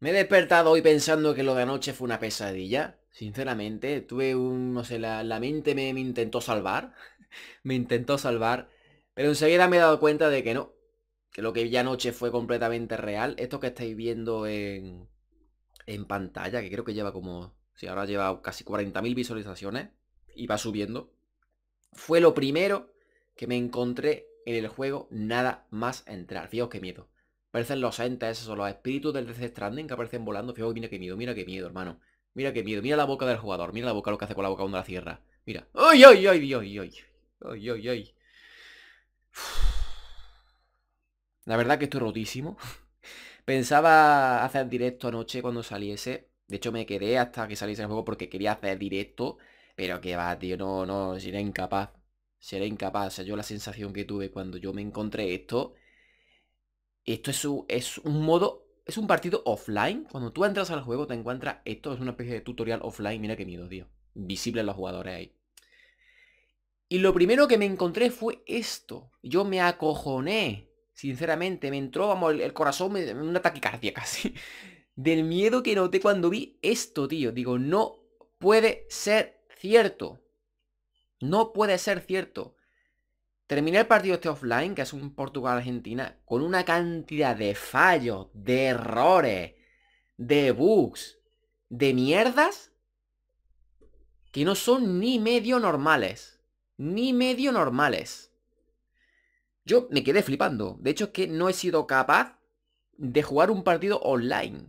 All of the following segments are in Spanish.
Me he despertado hoy pensando que lo de anoche fue una pesadilla. Sinceramente, tuve un, no sé, la, mente me, intentó salvar. me intentó salvar. Pero enseguida me he dado cuenta de que no. Que lo que vi anoche fue completamente real. Esto que estáis viendo en, en pantalla, que creo que lleva como... si ahora lleva casi 40.000 visualizaciones. Y va subiendo. Fue lo primero que me encontré en el juego nada más entrar. Fíjate qué miedo. Parecen los entes esos, los espíritus del Death Stranding que aparecen volando. Fijo, mira qué miedo, mira qué miedo, hermano. Mira qué miedo, mira la boca del jugador, mira la boca lo que hace con la boca cuando la cierra. Mira. ¡Ay, ay, ay, ay, ay! ¡Ay, ay, ay! La verdad que estoy rotísimo. Pensaba hacer directo anoche cuando saliese. De hecho me quedé hasta que saliese el juego porque quería hacer directo. Pero que va, tío, no, no, seré incapaz. Seré incapaz. O sea, yo la sensación que tuve cuando yo me encontré esto esto es un, modo, es un partido offline. Cuando tú entras al juego te encuentras, esto es una especie de tutorial offline, mira qué miedo, tío. Visible a los jugadores ahí. Y lo primero que me encontré fue esto. Yo me acojoné. Sinceramente, me entró, vamos, el, corazón, me, una taquicardia casi. Del miedo que noté cuando vi esto, tío. Digo, no puede ser cierto. No puede ser cierto. Terminé el partido este offline, que es un Portugal-Argentina, con una cantidad de fallos, de errores, de bugs, de mierdas, que no son ni medio normales. Ni medio normales. Yo me quedé flipando. De hecho es que no he sido capaz de jugar un partido online.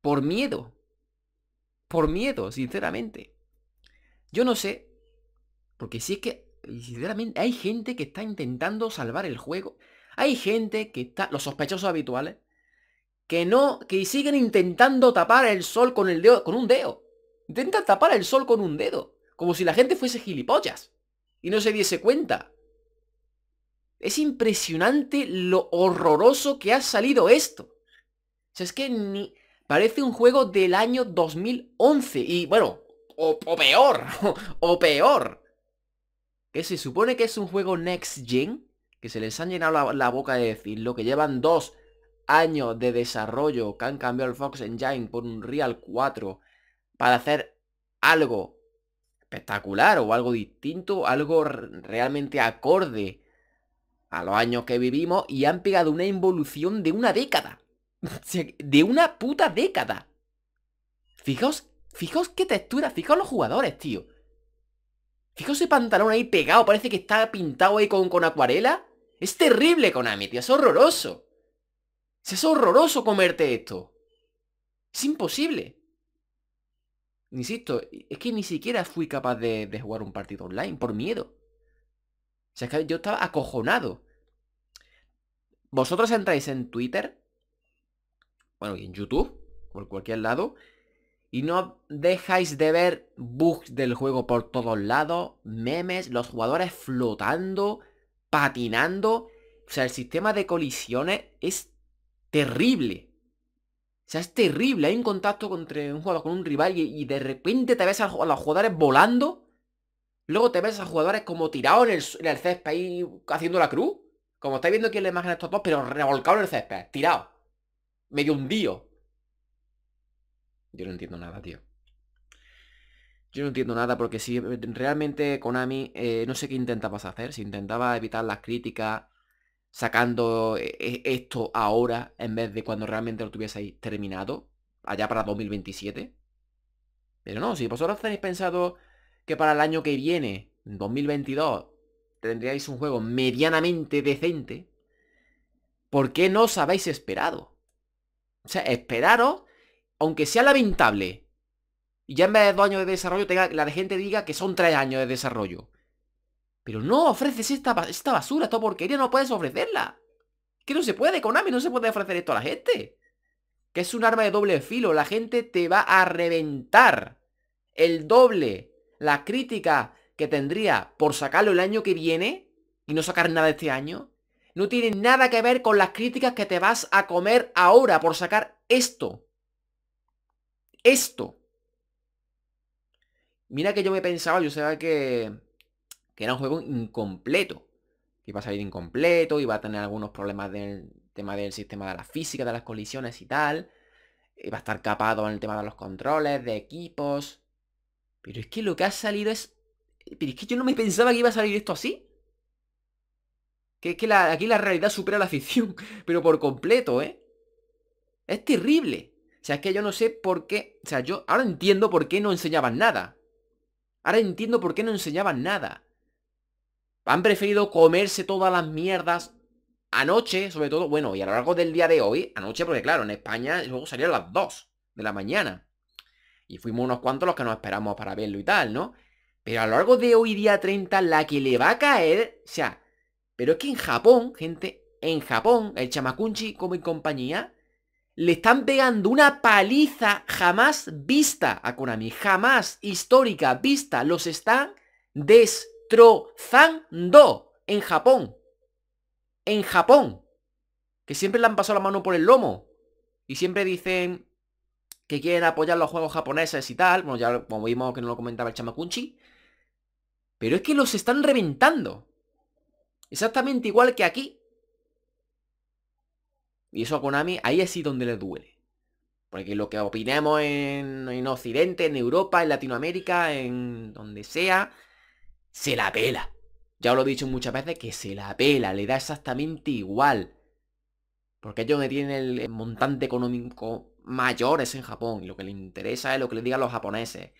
Por miedo. Por miedo, sinceramente. Yo no sé. Porque si es que y sinceramente, hay gente que está intentando salvar el juego. Hay gente que está, los sospechosos habituales, que no, que siguen intentando tapar el sol con el dedo, con un dedo. Intentan tapar el sol con un dedo. Como si la gente fuese gilipollas. Y no se diese cuenta. Es impresionante lo horroroso que ha salido esto. O sea, es que ni... Parece un juego del año 2011. Y bueno, o, peor, o peor. que se supone que es un juego next gen, que se les han llenado la, boca de decir Lo que llevan dos años de desarrollo, que han cambiado el Fox Engine por un Real 4 para hacer algo espectacular o algo distinto, algo realmente acorde a los años que vivimos y han pegado una involución de una década. de una puta década. fijos fijaos qué textura, fijaos los jugadores, tío. Fijaos ese pantalón ahí pegado, parece que está pintado ahí con, acuarela. Es terrible, con tío, es horroroso. Es horroroso comerte esto. Es imposible. Insisto, es que ni siquiera fui capaz de, de, jugar un partido online por miedo. O sea, es que yo estaba acojonado. Vosotros entráis en Twitter, bueno, y en YouTube, por cualquier lado, y no dejáis de ver bugs del juego por todos lados, memes, los jugadores flotando, patinando. O sea, el sistema de colisiones es terrible. O sea, es terrible. Hay un contacto entre un jugador con un rival y, de repente te ves a, los jugadores volando. Luego te ves a jugadores como tirados en el, césped ahí haciendo la cruz. Como estáis viendo aquí en la imagen de estos dos, pero revolcados en el césped, tirados. Medio hundido. Yo no entiendo nada, tío. Yo no entiendo nada porque si realmente Konami, eh, no sé qué intentabas hacer, si intentaba evitar las críticas sacando e, e, esto ahora en vez de cuando realmente lo tuvieseis terminado, allá para 2027. Pero no, si vosotros tenéis pensado que para el año que viene, 2022, tendríais un juego medianamente decente, ¿por qué no os habéis esperado? O sea, esperaros aunque sea lamentable, y ya en vez de dos años de desarrollo, tenga, la gente diga que son tres años de desarrollo. Pero no ofreces esta, esta basura, esta porquería, no puedes ofrecerla. Que no se puede, Konami, no se puede ofrecer esto a la gente. Que es un arma de doble filo, la gente te va a reventar el doble la crítica que tendría por sacarlo el año que viene y no sacar nada este año. No tiene nada que ver con las críticas que te vas a comer ahora por sacar esto esto. Mira que yo me pensaba, yo sabía que, que era un juego incompleto. Que iba a salir incompleto, iba a tener algunos problemas del tema del sistema de la física, de las colisiones y tal. Iba a estar capado en el tema de los controles, de equipos. Pero es que lo que ha salido es... Pero es que yo no me pensaba que iba a salir esto así. Que es que aquí la realidad supera la ficción, pero por completo, ¿eh? Es terrible. O sea, es que yo no sé por qué... O sea, yo ahora entiendo por qué no enseñaban nada. Ahora entiendo por qué no enseñaban nada. Han preferido comerse todas las mierdas anoche, sobre todo, bueno, y a lo largo del día de hoy, anoche, porque claro, en España luego salieron las 2 de la mañana. Y fuimos unos cuantos los que nos esperamos para verlo y tal, ¿no? Pero a lo largo de hoy día 30, la que le va a caer, o sea, pero es que en Japón, gente, en Japón, el Chamacunchi como en compañía, le están pegando una paliza jamás vista a Konami, jamás histórica vista, los están destrozando en Japón. En Japón. Que siempre le han pasado la mano por el lomo. Y siempre dicen que quieren apoyar los juegos japoneses y tal. Bueno, ya como vimos que no lo comentaba el Chamakunchi. Pero es que los están reventando. Exactamente igual que aquí. Y eso a Konami, ahí es sí donde le duele. Porque lo que opinemos en, en, Occidente, en Europa, en Latinoamérica, en donde sea, se la pela. Ya os lo he dicho muchas veces que se la pela, le da exactamente igual. Porque ellos donde tienen el montante económico mayor es en Japón. Y lo que le interesa es lo que le digan los japoneses.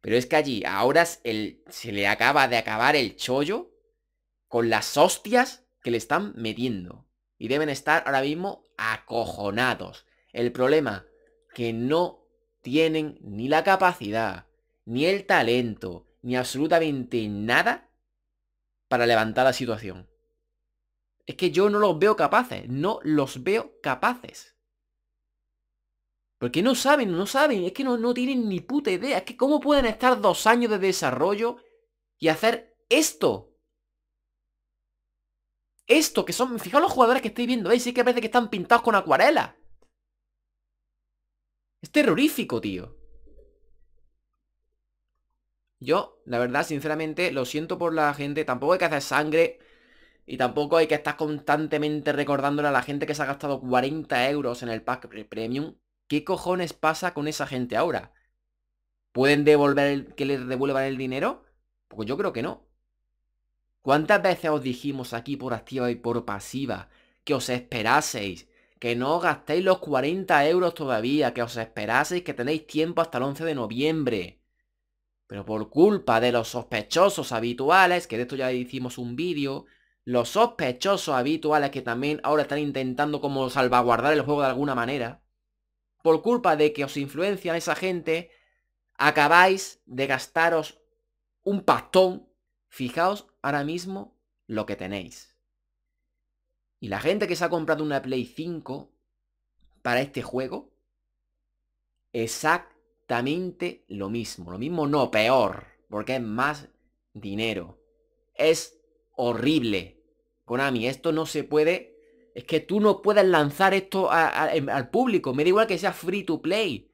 Pero es que allí, ahora se le acaba de acabar el chollo con las hostias que le están metiendo y deben estar ahora mismo acojonados. El problema, que no tienen ni la capacidad, ni el talento, ni absolutamente nada para levantar la situación. Es que yo no los veo capaces, no los veo capaces. Porque no saben, no saben, es que no, no tienen ni puta idea. Es que cómo pueden estar dos años de desarrollo y hacer esto. Esto que son... Fijaos los jugadores que estoy viendo, ahí, Sí que parece que están pintados con acuarela. Es terrorífico, tío. Yo, la verdad, sinceramente, lo siento por la gente. Tampoco hay que hacer sangre. Y tampoco hay que estar constantemente recordándole a la gente que se ha gastado 40 euros en el pack premium. ¿Qué cojones pasa con esa gente ahora? ¿Pueden devolver que les devuelvan el dinero? Pues yo creo que no. ¿Cuántas veces os dijimos aquí por activa y por pasiva que os esperaseis? Que no gastéis los 40 euros todavía, que os esperaseis que tenéis tiempo hasta el 11 de noviembre. Pero por culpa de los sospechosos habituales, que de esto ya hicimos un vídeo, los sospechosos habituales que también ahora están intentando como salvaguardar el juego de alguna manera, por culpa de que os influencian esa gente, acabáis de gastaros un pastón, fijaos ahora mismo lo que tenéis. Y la gente que se ha comprado una Play 5 para este juego, exactamente lo mismo. Lo mismo no, peor, porque es más dinero. Es horrible. Konami, esto no se puede... Es que tú no puedes lanzar esto al público. Me da igual que sea free to play.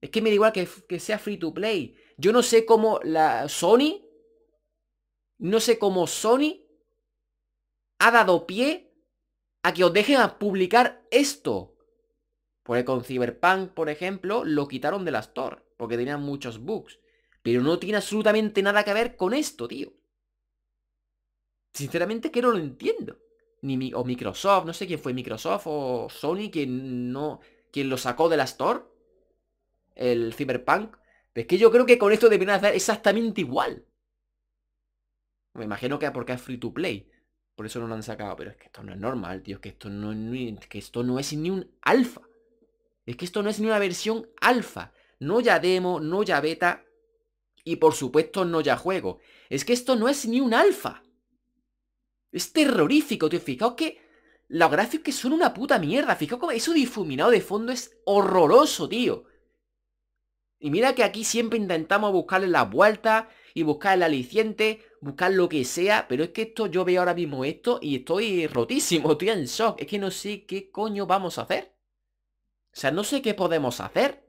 Es que me da igual que, que sea free to play. Yo no sé cómo la Sony no sé cómo Sony ha dado pie a que os dejen a publicar esto. Porque con Cyberpunk, por ejemplo, lo quitaron de la Store. Porque tenían muchos bugs. Pero no tiene absolutamente nada que ver con esto, tío. Sinceramente que no lo entiendo. Ni o Microsoft, no sé quién fue Microsoft o Sony quien no. lo sacó de la Store. El Cyberpunk. es que yo creo que con esto deberían hacer exactamente igual. Me imagino que porque es free to play. Por eso no lo han sacado. Pero es que esto no es normal, tío. Es que esto no, que esto no es ni un alfa. Es que esto no es ni una versión alfa. No ya demo, no ya beta. Y por supuesto no ya juego. Es que esto no es ni un alfa. Es terrorífico, tío. Fijaos que los gráficos que son una puta mierda. Fijaos como eso difuminado de fondo es horroroso, tío. Y mira que aquí siempre intentamos buscarle la vuelta y buscar el aliciente, buscar lo que sea, pero es que esto, yo veo ahora mismo esto y estoy rotísimo, estoy en shock, es que no sé qué coño vamos a hacer. O sea, no sé qué podemos hacer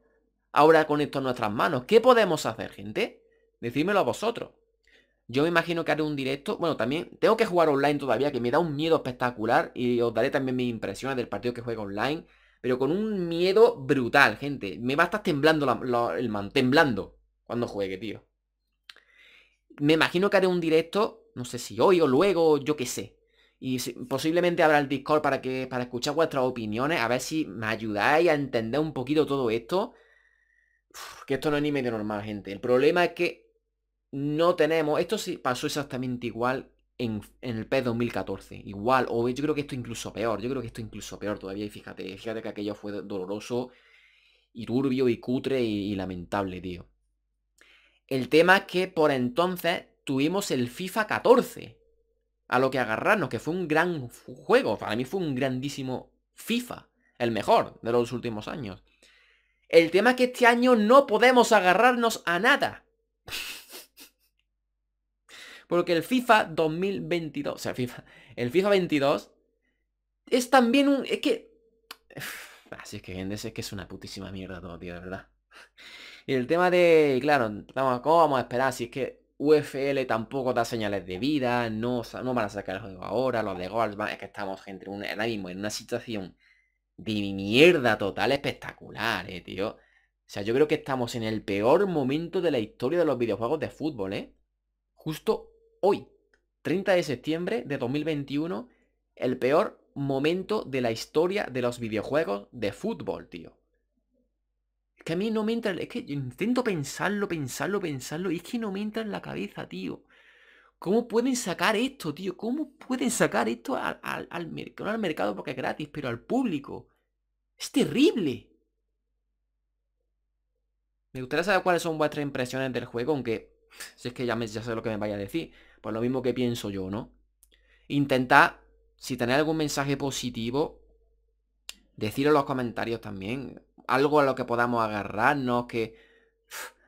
ahora con esto en nuestras manos. ¿Qué podemos hacer, gente? Decídmelo a vosotros. Yo me imagino que haré un directo. Bueno, también tengo que jugar online todavía, que me da un miedo espectacular. Y os daré también mis impresiones del partido que juego online. Pero con un miedo brutal, gente. Me va a estar temblando el man, temblando cuando juegue, tío me imagino que haré un directo, no sé si hoy o luego, yo qué sé. Y posiblemente habrá el Discord para, que, para escuchar vuestras opiniones, a ver si me ayudáis a entender un poquito todo esto. que esto no es ni medio normal, gente. El problema es que no tenemos... Esto sí pasó exactamente igual en, el PES 2014. Igual, o yo creo que esto incluso peor. Yo creo que esto incluso peor todavía. Y fíjate, fíjate que aquello fue doloroso y turbio y cutre y lamentable, tío. El tema es que por entonces tuvimos el FIFA 14 a lo que agarrarnos, que fue un gran juego. Para mí fue un grandísimo FIFA, el mejor de los últimos años. El tema es que este año no podemos agarrarnos a nada. Porque el FIFA 2022, o sea, el FIFA, el FIFA 22 es también un... Es que... Así es que, es que es una putísima mierda todo, tío, de verdad. Y el tema de, claro, ¿cómo vamos a esperar si es que UFL tampoco da señales de vida, no, no van a sacar el juego ahora, los de Goldman, es que estamos ahora mismo en una situación de mierda total espectacular, eh, tío. O sea, yo creo que estamos en el peor momento de la historia de los videojuegos de fútbol, ¿eh? Justo hoy, 30 de septiembre de 2021, el peor momento de la historia de los videojuegos de fútbol, tío que a mí no me entra, es que yo intento pensarlo, pensarlo, pensarlo, y es que no me entra en la cabeza, tío. ¿Cómo pueden sacar esto, tío? ¿Cómo pueden sacar esto al, al, mercado? No al mercado porque es gratis, pero al público. Es terrible. Me gustaría saber cuáles son vuestras impresiones del juego, aunque si es que ya, me, ya sé lo que me vaya a decir. Por pues lo mismo que pienso yo, ¿no? Intentad, si tenéis algún mensaje positivo, decirlo en los comentarios también algo a lo que podamos agarrarnos, que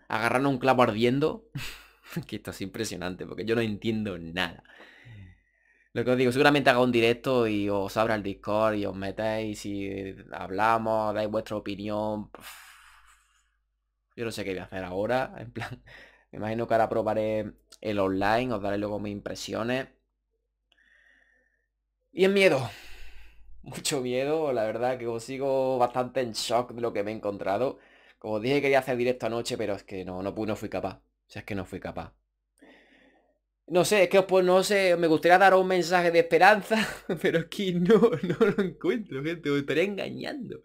agarrarnos un clavo ardiendo. que esto es impresionante, porque yo no entiendo nada. Lo que os digo, seguramente haga un directo y os abra el Discord y os metéis y hablamos, dais vuestra opinión. Yo no sé qué voy a hacer ahora, en plan... Me imagino que ahora probaré el online, os daré luego mis impresiones. Y el miedo mucho miedo, la verdad que sigo bastante en shock de lo que me he encontrado. Como dije quería hacer directo anoche, pero es que no, no, no fui capaz. O sea, es que no fui capaz. No sé, es que pues, no sé, me gustaría dar un mensaje de esperanza, pero es que no, no lo encuentro, gente, os estaría engañando.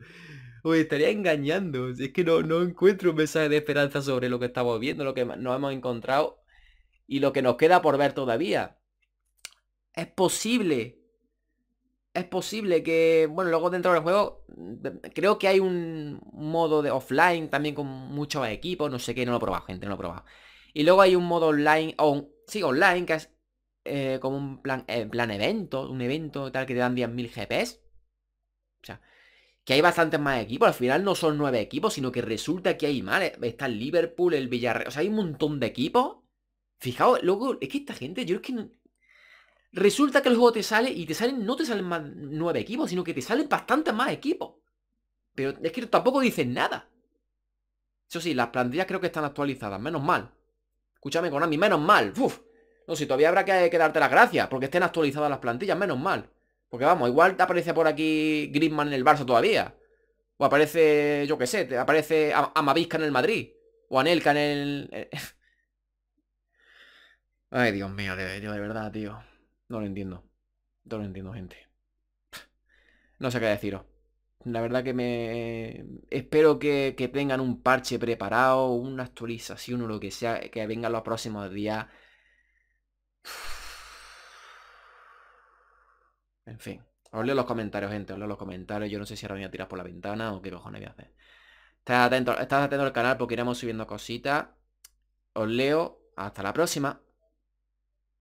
Os estaría engañando, es que no, no encuentro un mensaje de esperanza sobre lo que estamos viendo, lo que nos hemos encontrado y lo que nos queda por ver todavía. Es posible es posible que, bueno, luego dentro del juego, mm, creo que hay un modo de offline también con muchos equipos, no sé qué, no lo he probado, gente, no lo he probado. Y luego hay un modo online, o un, sí, online, que es eh, como un plan, eh, plan evento, un evento tal que te dan 10.000 GPS. O sea, que hay bastantes más equipos, al final no son nueve equipos, sino que resulta que hay más, eh, está el Liverpool, el Villarreal, o sea, hay un montón de equipos. Fijaos, luego, es que esta gente, yo es que... Resulta que el juego te sale y te salen, no te salen más nueve equipos, sino que te salen bastantes más equipos. Pero es que tampoco dicen nada. Eso sí, las plantillas creo que están actualizadas, menos mal. Escúchame, Konami, menos mal. No, sé, todavía habrá que, darte las gracias, porque estén actualizadas las plantillas, menos mal. Porque vamos, igual te aparece por aquí Griezmann en el Barça todavía. O aparece, yo qué sé, te aparece Amavisca en el Madrid. O Anelka en el... Eh, eh. Ay, Dios mío, de, de verdad, tío. No lo entiendo. No lo entiendo, gente. No sé qué deciros. La verdad que me... Espero que, tengan un parche preparado, una actualización o lo que sea, que vengan los próximos días. En fin. Os leo los comentarios, gente. Os leo los comentarios. Yo no sé si ahora voy a tirar por la ventana o qué cojones voy a hacer. Estad atento, estad atento al canal porque iremos subiendo cositas. Os leo. Hasta la próxima.